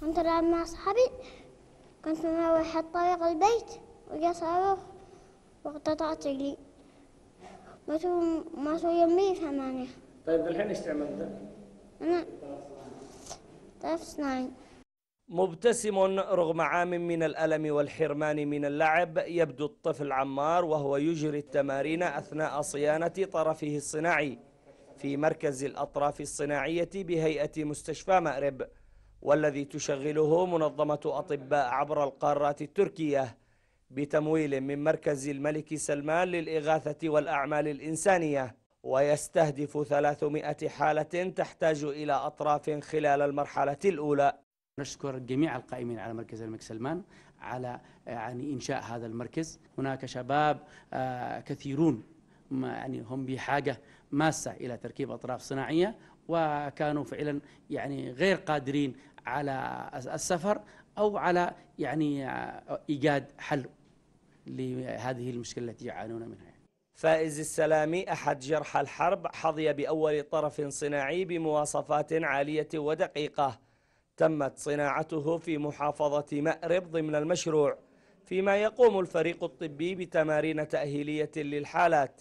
كنت ألعب مع أصحابي كنت مروح الطريق البيت وجا صاروخ واقتطعت رجلي ماتوا ماتوا يمي ثمانية طيب الحين ايش تعمل طيب. انا طرف صناعي مبتسم رغم عام من الألم والحرمان من اللعب يبدو الطفل عمار وهو يجري التمارين أثناء صيانة طرفه الصناعي في مركز الأطراف الصناعية بهيئة مستشفى مأرب والذي تشغله منظمة أطباء عبر القارات التركية بتمويل من مركز الملك سلمان للإغاثة والأعمال الإنسانية ويستهدف 300 حالة تحتاج إلى أطراف خلال المرحلة الأولى نشكر جميع القائمين على مركز الملك سلمان على يعني إنشاء هذا المركز هناك شباب آه، كثيرون يعني هم بحاجة ماسة إلى تركيب أطراف صناعية وكانوا فعلا يعني غير قادرين على السفر او على يعني ايجاد حل لهذه المشكله التي يعانون منها. فائز السلامي أحد جرحى الحرب حظي بأول طرف صناعي بمواصفات عالية ودقيقة تمت صناعته في محافظة مأرب ضمن المشروع فيما يقوم الفريق الطبي بتمارين تأهيلية للحالات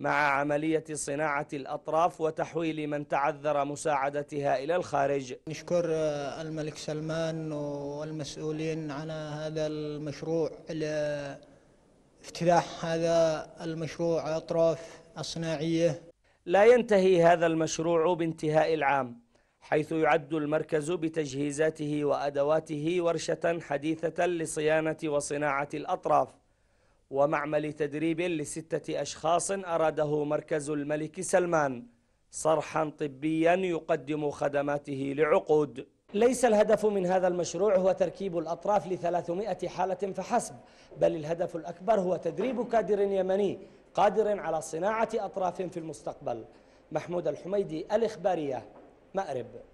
مع عملية صناعة الأطراف وتحويل من تعذر مساعدتها إلى الخارج نشكر آه، الملك سلمان والمسؤولين على هذا المشروع لافتتاح هذا المشروع أطراف الصناعية لا ينتهي هذا المشروع بانتهاء العام حيث يعد المركز بتجهيزاته وأدواته ورشة حديثة لصيانة وصناعة الأطراف ومعمل تدريب لستة أشخاص أراده مركز الملك سلمان صرحا طبيا يقدم خدماته لعقود ليس الهدف من هذا المشروع هو تركيب الأطراف لثلاثمائة حالة فحسب بل الهدف الأكبر هو تدريب كادر يمني قادر على صناعة أطراف في المستقبل محمود الحميدي الإخبارية مأرب